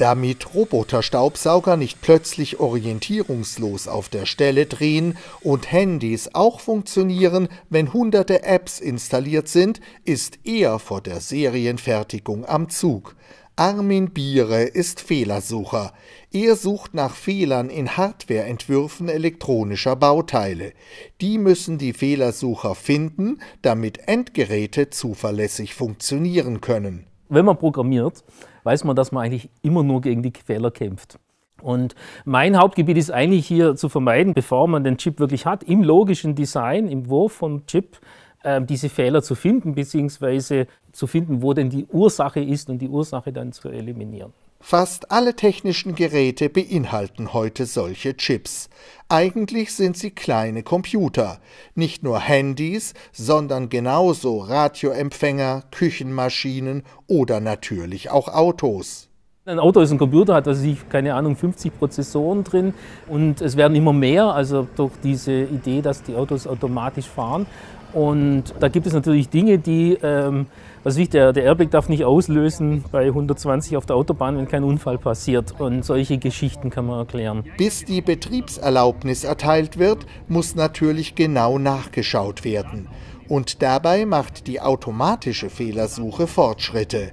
damit Roboterstaubsauger nicht plötzlich orientierungslos auf der Stelle drehen und Handys auch funktionieren, wenn hunderte Apps installiert sind, ist er vor der Serienfertigung am Zug. Armin Biere ist Fehlersucher. Er sucht nach Fehlern in Hardwareentwürfen elektronischer Bauteile. Die müssen die Fehlersucher finden, damit Endgeräte zuverlässig funktionieren können wenn man programmiert, weiß man, dass man eigentlich immer nur gegen die Fehler kämpft. Und mein Hauptgebiet ist eigentlich hier zu vermeiden, bevor man den Chip wirklich hat, im logischen Design, im Wurf vom Chip, äh, diese Fehler zu finden, beziehungsweise zu finden, wo denn die Ursache ist und die Ursache dann zu eliminieren. Fast alle technischen Geräte beinhalten heute solche Chips. Eigentlich sind sie kleine Computer, nicht nur Handys, sondern genauso Radioempfänger, Küchenmaschinen oder natürlich auch Autos. Ein Auto ist ein Computer, hat also keine Ahnung 50 Prozessoren drin und es werden immer mehr, also durch diese Idee, dass die Autos automatisch fahren und da gibt es natürlich Dinge, die, ähm, was ich, der, der Airbag darf nicht auslösen bei 120 auf der Autobahn, wenn kein Unfall passiert. Und solche Geschichten kann man erklären. Bis die Betriebserlaubnis erteilt wird, muss natürlich genau nachgeschaut werden. Und dabei macht die automatische Fehlersuche Fortschritte.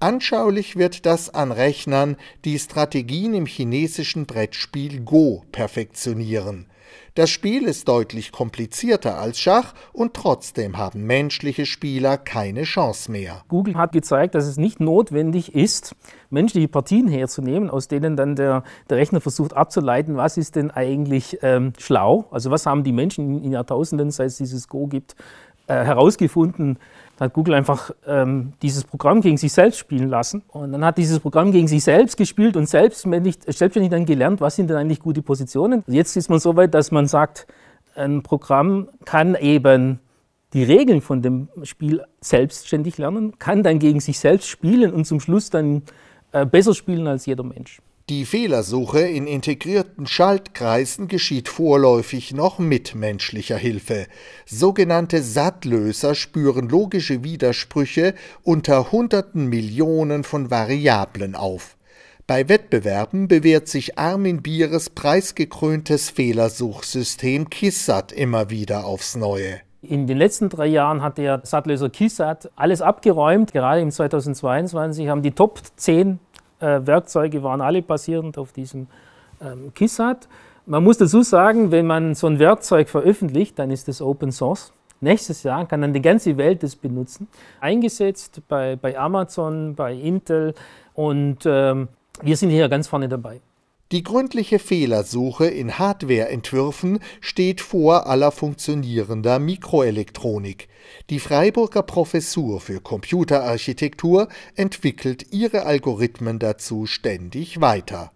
Anschaulich wird das an Rechnern, die Strategien im chinesischen Brettspiel Go perfektionieren. Das Spiel ist deutlich komplizierter als Schach und trotzdem haben menschliche Spieler keine Chance mehr. Google hat gezeigt, dass es nicht notwendig ist, menschliche Partien herzunehmen, aus denen dann der, der Rechner versucht abzuleiten, was ist denn eigentlich ähm, schlau, also was haben die Menschen in Jahrtausenden, seit es dieses Go gibt, äh, herausgefunden, da hat Google einfach ähm, dieses Programm gegen sich selbst spielen lassen. Und dann hat dieses Programm gegen sich selbst gespielt und selbstständig, selbstständig dann gelernt, was sind denn eigentlich gute Positionen. Also jetzt ist man so weit, dass man sagt, ein Programm kann eben die Regeln von dem Spiel selbstständig lernen, kann dann gegen sich selbst spielen und zum Schluss dann äh, besser spielen als jeder Mensch. Die Fehlersuche in integrierten Schaltkreisen geschieht vorläufig noch mit menschlicher Hilfe. Sogenannte Sattlöser spüren logische Widersprüche unter Hunderten Millionen von Variablen auf. Bei Wettbewerben bewährt sich Armin Bieres preisgekröntes Fehlersuchsystem KISSAT immer wieder aufs Neue. In den letzten drei Jahren hat der Sattlöser KISSAT alles abgeräumt. Gerade im 2022 haben die Top 10 äh, Werkzeuge waren alle basierend auf diesem ähm, KISSAT. Man muss dazu sagen, wenn man so ein Werkzeug veröffentlicht, dann ist das Open Source. Nächstes Jahr kann dann die ganze Welt das benutzen. Eingesetzt bei, bei Amazon, bei Intel und ähm, wir sind hier ganz vorne dabei. Die gründliche Fehlersuche in Hardwareentwürfen steht vor aller funktionierender Mikroelektronik. Die Freiburger Professur für Computerarchitektur entwickelt ihre Algorithmen dazu ständig weiter